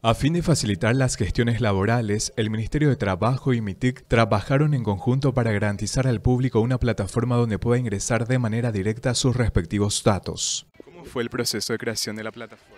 A fin de facilitar las gestiones laborales, el Ministerio de Trabajo y MITIC trabajaron en conjunto para garantizar al público una plataforma donde pueda ingresar de manera directa sus respectivos datos. ¿Cómo fue el proceso de creación de la plataforma?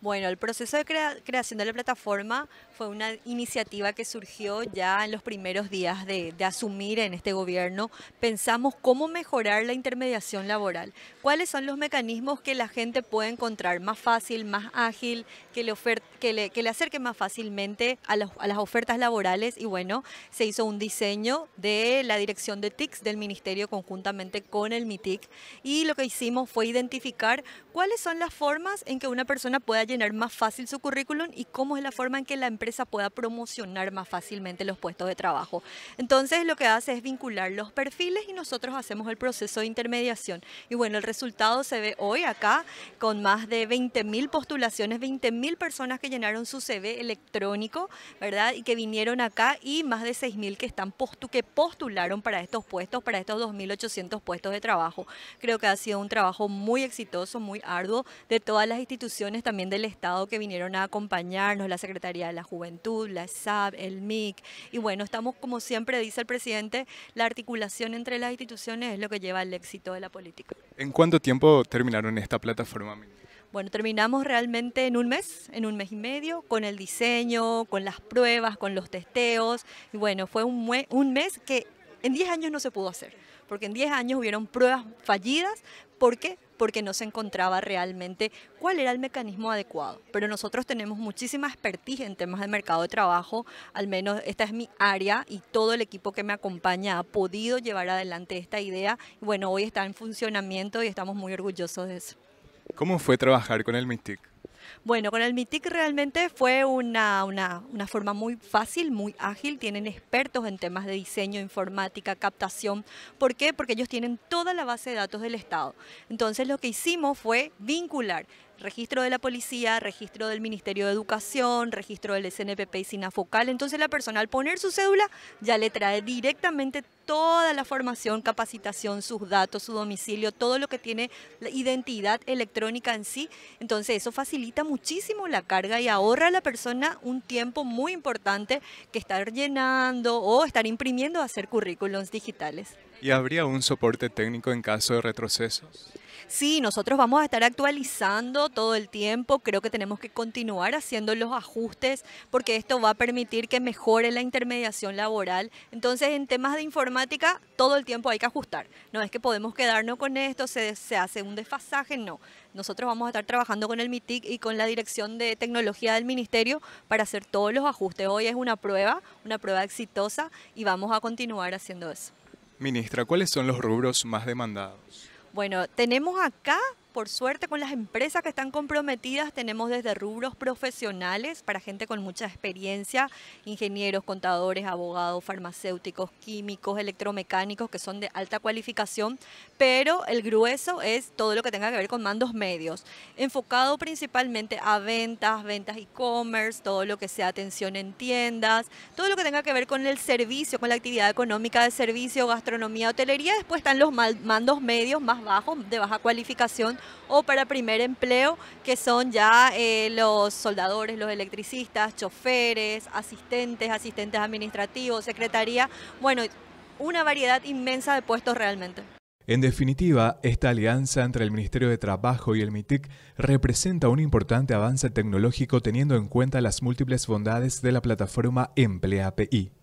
Bueno, el proceso de creación de la plataforma fue una iniciativa que surgió ya en los primeros días de, asumir en este gobierno. Pensamos cómo mejorar la intermediación laboral, cuáles son los mecanismos que la gente puede encontrar más fácil, más ágil, que le, que que le acerque más fácilmente a, las ofertas laborales. Y bueno, se hizo un diseño de la dirección de TICS del Ministerio conjuntamente con el MITIC y lo que hicimos fue identificar cuáles son las formas en que una persona pueda llenar más fácil su currículum y cómo es la forma en que la empresa pueda promocionar más fácilmente los puestos de trabajo. Entonces lo que hace es vincular los perfiles y nosotros hacemos el proceso de intermediación. Y bueno, el resultado se ve hoy acá con más de 20.000 postulaciones, 20.000 personas que llenaron su CV electrónico, ¿verdad? Y que vinieron acá y más de 6.000 que están postu que postularon para estos puestos, para estos 2.800 puestos de trabajo. Creo que ha sido un trabajo muy exitoso, muy arduo de todas las instituciones también de el Estado que vinieron a acompañarnos, la Secretaría de la Juventud, la SAP, el MIC. Y bueno, estamos, como siempre dice el presidente, la articulación entre las instituciones es lo que lleva al éxito de la política. ¿En cuánto tiempo terminaron esta plataforma? Bueno, terminamos realmente en un mes, en un mes y medio, con el diseño, con las pruebas, con los testeos. Y bueno, fue un, un mes que en 10 años no se pudo hacer, porque en 10 años hubieron pruebas fallidas. porque qué? porque no se encontraba realmente cuál era el mecanismo adecuado. Pero nosotros tenemos muchísima expertise en temas de mercado de trabajo, al menos esta es mi área y todo el equipo que me acompaña ha podido llevar adelante esta idea. Bueno, hoy está en funcionamiento y estamos muy orgullosos de eso. ¿Cómo fue trabajar con el MISTIC? Bueno, con el MITIC realmente fue una, forma muy fácil, muy ágil. Tienen expertos en temas de diseño, informática, captación. ¿Por qué? Porque ellos tienen toda la base de datos del Estado. Entonces lo que hicimos fue vincular registro de la policía, registro del Ministerio de Educación, registro del SNPP y SINAFOCAL. Entonces la persona al poner su cédula ya le trae directamente toda la formación, capacitación, sus datos, su domicilio, todo lo que tiene la identidad electrónica en sí. Entonces eso facilita muchísimo la carga y ahorra a la persona un tiempo muy importante que estar llenando o estar imprimiendo hacer currículums digitales. ¿Y habría un soporte técnico en caso de retrocesos? Sí, nosotros vamos a estar actualizando todo el tiempo. Creo que tenemos que continuar haciendo los ajustes porque esto va a permitir que mejore la intermediación laboral. Entonces, en temas de informática, todo el tiempo hay que ajustar. No es que podemos quedarnos con esto, se, hace un desfasaje, no. Nosotros vamos a estar trabajando con el MITIC y con la Dirección de Tecnología del Ministerio para hacer todos los ajustes. Hoy es una prueba, una prueba exitosa y vamos a continuar haciendo eso. Ministra, ¿cuáles son los rubros más demandados? Bueno, tenemos acá por suerte, con las empresas que están comprometidas. Tenemos desde rubros profesionales para gente con mucha experiencia, ingenieros, contadores, abogados, farmacéuticos, químicos, electromecánicos, que son de alta cualificación, pero el grueso es todo lo que tenga que ver con mandos medios, enfocado principalmente a ventas, ventas e-commerce, todo lo que sea atención en tiendas, todo lo que tenga que ver con el servicio, con la actividad económica de servicio, gastronomía, hotelería. Después están los mandos medios más bajos, de baja cualificación, o para primer empleo, que son ya eh, los soldadores, los electricistas, choferes, asistentes, asistentes administrativos, secretaría, bueno, una variedad inmensa de puestos realmente. En definitiva, esta alianza entre el Ministerio de Trabajo y el MITIC representa un importante avance tecnológico teniendo en cuenta las múltiples bondades de la plataforma API.